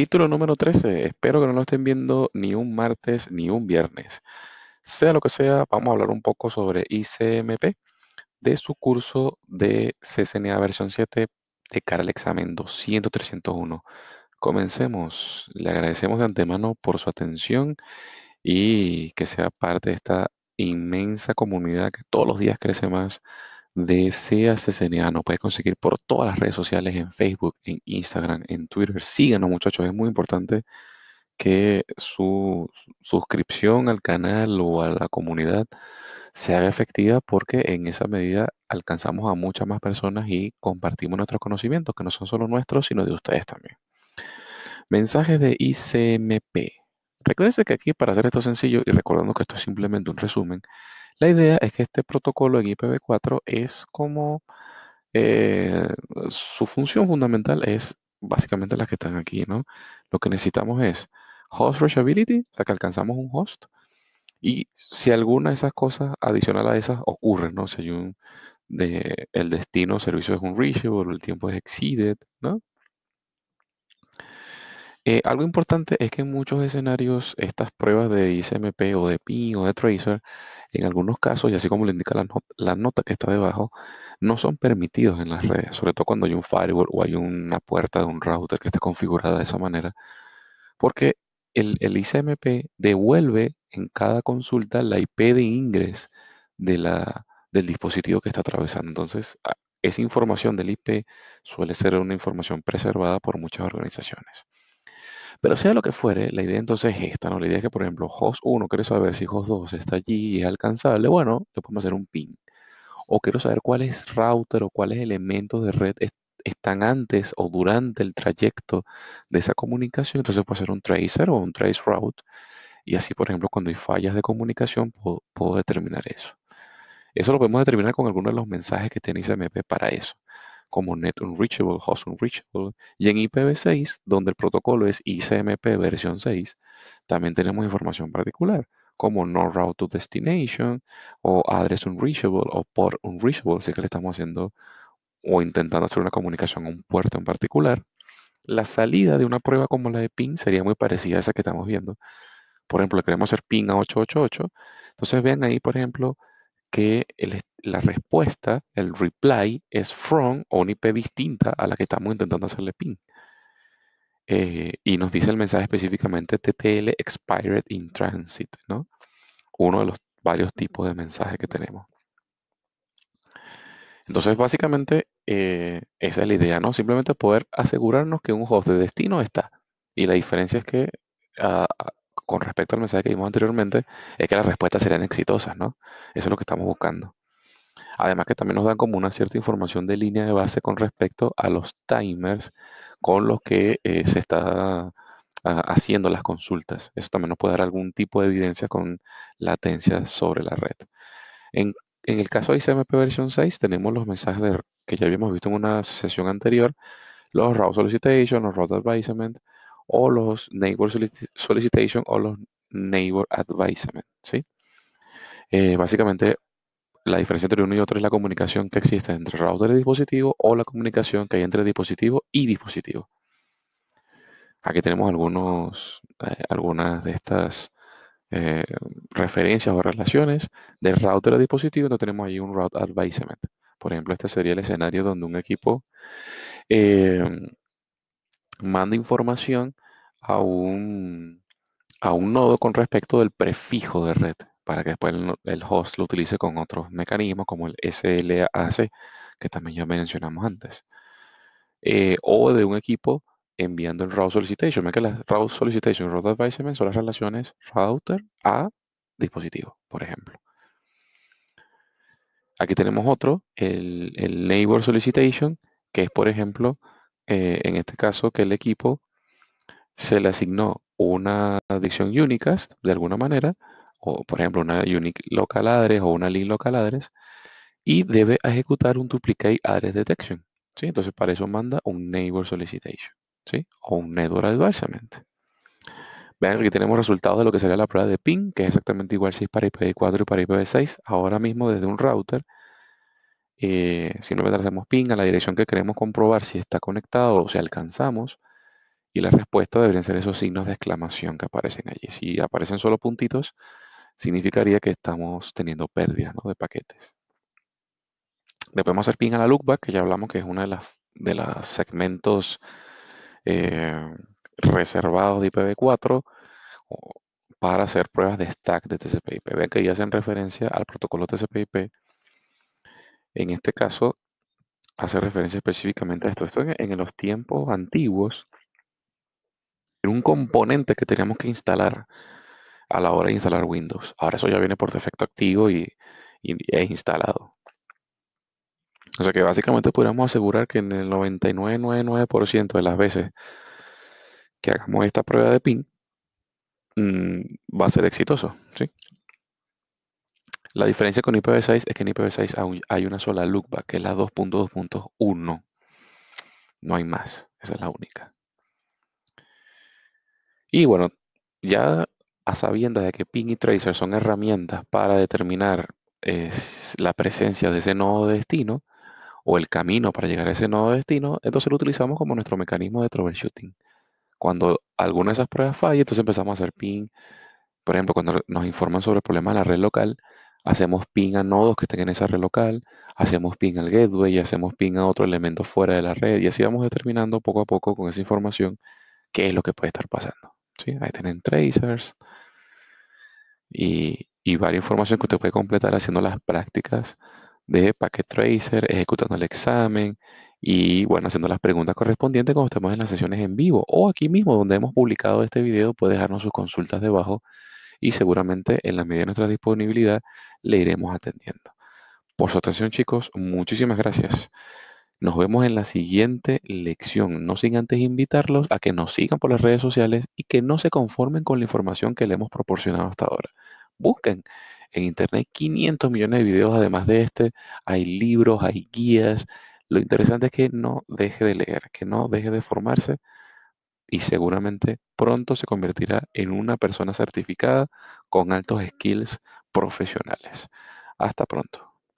Título número 13. Espero que no lo estén viendo ni un martes ni un viernes. Sea lo que sea, vamos a hablar un poco sobre ICMP de su curso de CCNA versión 7 de cara al examen 200-301. Comencemos. Le agradecemos de antemano por su atención y que sea parte de esta inmensa comunidad que todos los días crece más de SEA Nos puedes conseguir por todas las redes sociales, en Facebook, en Instagram, en Twitter. Síganos muchachos, es muy importante que su suscripción al canal o a la comunidad se haga efectiva porque en esa medida alcanzamos a muchas más personas y compartimos nuestros conocimientos, que no son solo nuestros, sino de ustedes también. Mensajes de ICMP. Recuérdense que aquí para hacer esto sencillo y recordando que esto es simplemente un resumen, la idea es que este protocolo en IPv4 es como eh, su función fundamental es básicamente las que están aquí, ¿no? Lo que necesitamos es host reachability, o sea que alcanzamos un host, y si alguna de esas cosas adicional a esas ocurren, ¿no? Si hay un, de, el destino, servicio es un reachable, el tiempo es exceeded, ¿no? Eh, algo importante es que en muchos escenarios estas pruebas de ICMP o de PIN o de Tracer, en algunos casos, y así como lo indica la, nota que está debajo, no son permitidos en las redes, sobre todo cuando hay un firewall o hay una puerta de un router que está configurada de esa manera, porque el, ICMP devuelve en cada consulta la IP de ingreso del dispositivo que está atravesando. Entonces, esa información del IP suele ser una información preservada por muchas organizaciones. Pero sea lo que fuere, la idea entonces es esta, ¿no? La idea es que, por ejemplo, host 1, quiero saber si host 2 está allí y es alcanzable, bueno, le podemos hacer un ping. O quiero saber cuál es router o cuáles elementos de red están antes o durante el trayecto de esa comunicación, entonces puedo hacer un tracer o un trace route. Y así, por ejemplo, cuando hay fallas de comunicación, puedo, determinar eso. Eso lo podemos determinar con alguno de los mensajes que tiene ICMP para eso como Net Unreachable, Host Unreachable, y en IPv6, donde el protocolo es ICMP versión 6, también tenemos información particular, como No Route to Destination, o Address Unreachable, o Port Unreachable, si es que le estamos haciendo o intentando hacer una comunicación a un puerto en particular. La salida de una prueba como la de PIN sería muy parecida a esa que estamos viendo. Por ejemplo, le queremos hacer PIN a 888. Entonces ven ahí, por ejemplo, que la respuesta, el reply, es from o un IP distinta a la que estamos intentando hacerle ping. Eh, y nos dice el mensaje específicamente TTL expired in transit, ¿no? Uno de los varios tipos de mensajes que tenemos. Entonces, básicamente, eh, esa es la idea, ¿no? Simplemente poder asegurarnos que un host de destino está. Y la diferencia es que ah, con respecto al mensaje que vimos anteriormente, es que las respuestas serían exitosas, ¿no? Eso es lo que estamos buscando. Además que también nos dan como una cierta información de línea de base con respecto a los timers con los que eh, se está ah, haciendo las consultas. Eso también nos puede dar algún tipo de evidencia con latencia sobre la red. En, el caso de ICMP versión 6 tenemos los mensajes que ya habíamos visto en una sesión anterior, los raw solicitation, los route advisement, o los Neighbor Solicitation o los Neighbor Advisement. ¿sí? Eh, básicamente, la diferencia entre uno y otro es la comunicación que existe entre router y dispositivo o la comunicación que hay entre dispositivo y dispositivo. Aquí tenemos algunos, eh, algunas de estas eh, referencias o relaciones del router a dispositivo. No tenemos ahí un route advisement. Por ejemplo, este sería el escenario donde un equipo manda información a un, a un nodo con respecto del prefijo de red para que después el, host lo utilice con otros mecanismos como el SLAC, que también ya mencionamos antes. Eh, o de un equipo enviando el route solicitation. Mira que las route solicitation, route advisement, son las relaciones router a dispositivo, por ejemplo. Aquí tenemos otro, el, el neighbor solicitation, que es, por ejemplo, eh, en este caso, que el equipo se le asignó una dirección unicast, de alguna manera, o por ejemplo una unique local address o una link local address, y debe ejecutar un duplicate address detection. ¿sí? Entonces para eso manda un neighbor solicitation o un neighbor adversamente. Vean, aquí tenemos resultados de lo que sería la prueba de ping, que es exactamente igual si es para IPv4 y para IPv6, ahora mismo desde un router eh, simplemente hacemos ping a la dirección que queremos comprobar si está conectado o si alcanzamos. Y la respuesta deberían ser esos signos de exclamación que aparecen allí. Si aparecen solo puntitos, significaría que estamos teniendo pérdidas de paquetes. Después vamos a hacer ping a la lookback, que ya hablamos que es uno de los de los segmentos eh, reservados de IPv4 para hacer pruebas de stack de TCP/IP. Vean que ya hacen referencia al protocolo TCP/IP en este caso, hace referencia específicamente a esto. Esto en, los tiempos antiguos era un componente que teníamos que instalar a la hora de instalar Windows. Ahora eso ya viene por defecto activo y, es instalado. O sea que básicamente podríamos asegurar que en el 99,99% de las veces que hagamos esta prueba de PIN mm, va a ser exitoso. ¿sí? La diferencia con IPv6 es que en IPv6 hay una sola lookback, que es la 2.2.1. No hay más, esa es la única. Y bueno, ya a sabiendas de que ping y tracer son herramientas para determinar la presencia de ese nodo de destino o el camino para llegar a ese nodo de destino, entonces lo utilizamos como nuestro mecanismo de troubleshooting. Cuando alguna de esas pruebas falla, entonces empezamos a hacer ping. Por ejemplo, cuando nos informan sobre el problema en la red local, hacemos ping a nodos que estén en esa red local, hacemos ping al gateway y hacemos ping a otro elemento fuera de la red y así vamos determinando poco a poco con esa información qué es lo que puede estar pasando. ¿sí? Ahí tienen tracers y, y varias información que usted puede completar haciendo las prácticas de packet tracer, ejecutando el examen y bueno, haciendo las preguntas correspondientes cuando estemos en las sesiones en vivo o aquí mismo donde hemos publicado este video puede dejarnos sus consultas debajo y seguramente en la medida de nuestra disponibilidad le iremos atendiendo. Por su atención chicos, muchísimas gracias. Nos vemos en la siguiente lección, no sin antes invitarlos a que nos sigan por las redes sociales y que no se conformen con la información que le hemos proporcionado hasta ahora. Busquen en Internet 500 millones de videos además de este, hay libros, hay guías. Lo interesante es que no deje de leer, que no deje de formarse y seguramente pronto se convertirá en una persona certificada con altos skills profesionales. Hasta pronto.